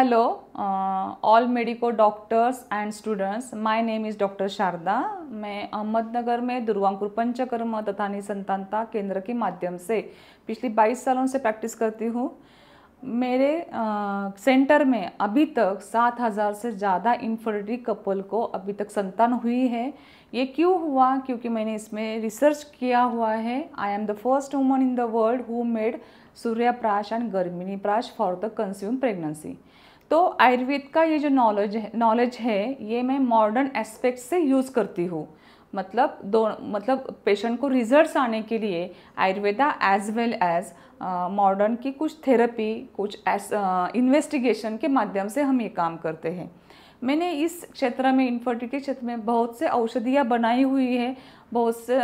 hello all medico doctors and students my name is doctor Sharda मैं अहमदनगर में दुर्वांकुर पंचकर्म तथा निसंतानता केंद्र के माध्यम से पिछली 22 सालों से प्रैक्टिस करती हूँ मेरे आ, uh, सेंटर में अभी तक 7000 से ज़्यादा इन्फर्टिलिटी कपल को अभी तक संतान हुई है ये क्यों हुआ क्योंकि मैंने इसमें रिसर्च किया हुआ है I am the first woman in the world who made Surya Prash and Garbhini Prash for the consume pregnancy तो आयुर्वेद का ये जो नॉलेज है नॉलेज है ये मैं मॉडर्न एस्पेक्ट से यूज़ करती हूँ मतलब दो मतलब पेशेंट को रिजल्ट्स आने के लिए Ayurveda as well as modern की कुछ थेरेपी कुछ इन्वेस्टिगेशन के माध्यम से हम ये काम करते हैं मैंने इस क्षेत्र में के क्षेत्र में बहुत से औषधियाँ बनाई हुई है बहुत से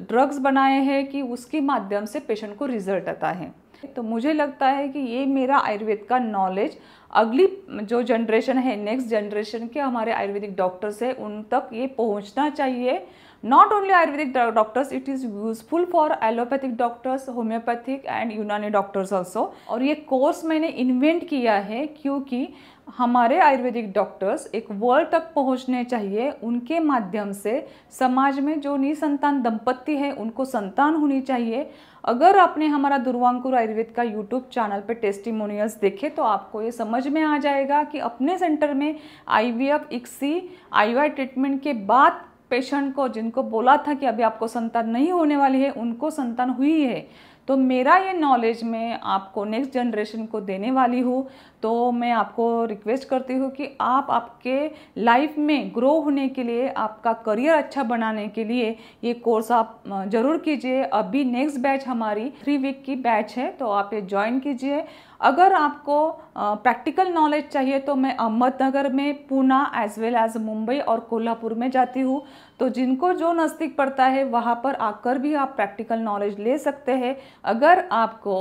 ड्रग्स बनाए हैं कि उसके माध्यम से पेशेंट को रिजल्ट आता है तो मुझे लगता है कि ये मेरा आयुर्वेद का नॉलेज अगली जो जनरेशन है नेक्स्ट जनरेशन के हमारे आयुर्वेदिक डॉक्टर्स है उन तक ये पहुंचना चाहिए not only Ayurvedic doctors it is useful for allopathic doctors homeopathic and Unani doctors also और ये कोर्स मैंने इन्वेंट किया है क्योंकि हमारे आयुर्वेदिक डॉक्टर्स एक वर्ल्ड तक पहुंचने चाहिए उनके माध्यम से समाज में जो निसंतान दंपत्ति है उनको संतान होनी चाहिए अगर आपने हमारा दुर्वांकुर आयुर्वेद का यूट्यूब चैनल पर टेस्टिमोनियल्स देखे तो आपको ये समझ समझ में आ जाएगा कि अपने सेंटर में IVF ICSI I Y treatment के बाद पेशेंट को जिनको बोला था कि अभी आपको संतान नहीं होने वाली है उनको संतान हुई है तो मेरा ये नॉलेज मैं आपको नेक्स्ट जनरेशन को देने वाली हूँ तो मैं आपको रिक्वेस्ट करती हूँ कि आप आपके लाइफ में ग्रो होने के लिए आपका करियर अच्छा बनाने के लिए ये कोर्स आप ज़रूर कीजिए अभी नेक्स्ट बैच हमारी थ्री वीक की बैच है तो आप ये ज्वाइन कीजिए अगर आपको प्रैक्टिकल नॉलेज चाहिए तो मैं अहमदनगर में Poona as well as Mumbai और कोल्हापुर में जाती हूँ तो जिनको जो नज़दीक पड़ता है वहाँ पर आकर भी आप प्रैक्टिकल नॉलेज ले सकते हैं अगर आपको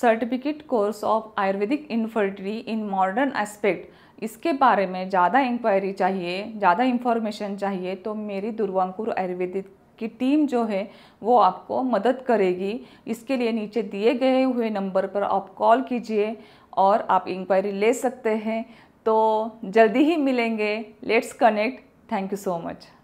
certificate course of Ayurvedic infertility in modern aspect इसके बारे में ज़्यादा इंक्वायरी चाहिए ज़्यादा इंफॉर्मेशन चाहिए तो मेरी दुर्वांकुर आयुर्वेदिक की टीम जो है वो आपको मदद करेगी इसके लिए नीचे दिए गए हुए नंबर पर आप कॉल कीजिए और आप इंक्वायरी ले सकते हैं तो जल्दी ही मिलेंगे let's connect thank you so much